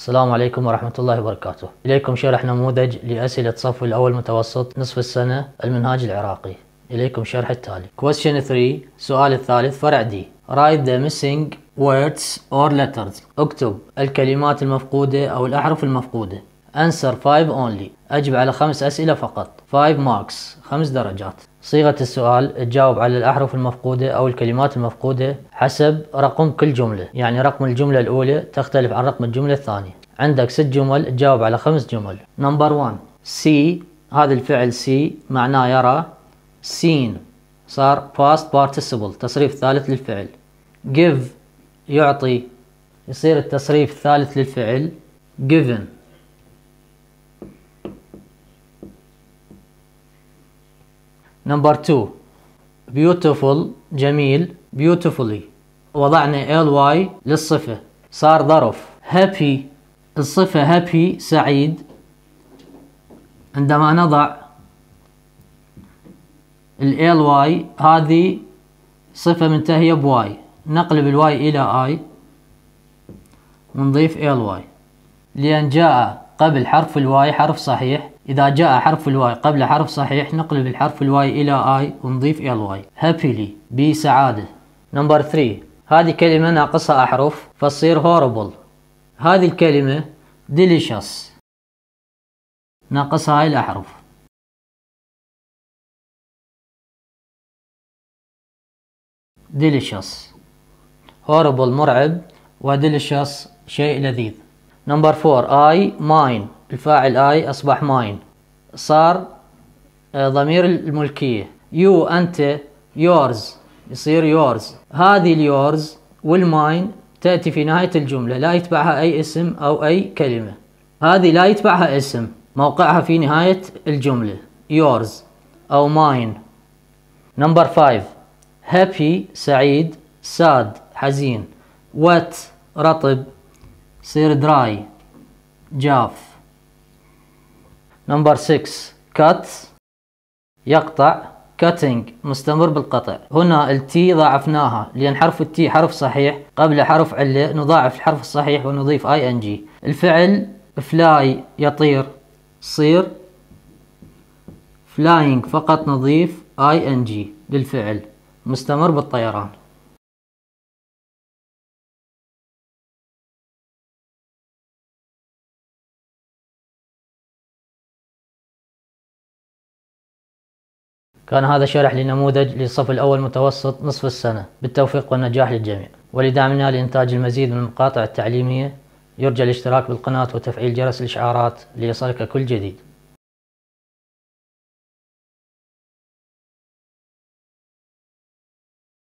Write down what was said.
السلام عليكم ورحمة الله وبركاته إليكم شرح نموذج لأسئلة صف الأول متوسط نصف السنة المنهاج العراقي إليكم شرح التالي Question 3 سؤال الثالث فرع D Write the missing words or letters اكتب الكلمات المفقودة أو الأحرف المفقودة Answer 5 only أجب على خمس أسئلة فقط 5 marks خمس درجات صيغة السؤال تجاوب على الأحرف المفقودة أو الكلمات المفقودة حسب رقم كل جملة يعني رقم الجملة الأولى تختلف عن رقم الجملة الثانية عندك ست جمل تجاوب على خمس جمل نمبر 1 سي هذا الفعل سي معناه يرى سين صار past participle تصريف ثالث للفعل give يعطي يصير التصريف الثالث للفعل given نمبر 2 beautiful جميل beautifully وضعنا ly للصفة صار ظرف happy الصفة happy سعيد عندما نضع ال ly هذه صفة منتهية بواي نقلب الواي إلى I ونضيف ly لأن جاء قبل حرف الواي حرف صحيح إذا جاء حرف الواي قبل حرف صحيح نقلب الحرف الواي إلى آي ونضيف إلى الواي happily بسعادة نمبر 3 هذه كلمة ناقصها أحرف فتصير horrible هذه الكلمة delicious ناقصها هاي الأحرف delicious horrible مرعب وديليشس شيء لذيذ نمبر فور اي ماين الفاعل اي اصبح ماين صار آه، ضمير الملكية يو انت يورز يصير يورز هذه اليورز والماين تأتي في نهاية الجملة لا يتبعها أي اسم أو أي كلمة هذه لا يتبعها اسم موقعها في نهاية الجملة yours أو mine نمبر 5 happy سعيد sad حزين وات رطب يصير دراي جاف نمبر 6 كات يقطع كاتنج مستمر بالقطع هنا التي ضاعفناها لأن حرف التي حرف صحيح قبل حرف علة نضاعف الحرف الصحيح ونضيف اي ان جي الفعل فلاي يطير صير فلاينج فقط نضيف اي ان جي للفعل مستمر بالطيران كان هذا شرح لنموذج للصف الأول متوسط نصف السنة بالتوفيق والنجاح للجميع ولدعمنا لإنتاج المزيد من المقاطع التعليمية يرجى الاشتراك بالقناة وتفعيل جرس الإشعارات ليصلك كل جديد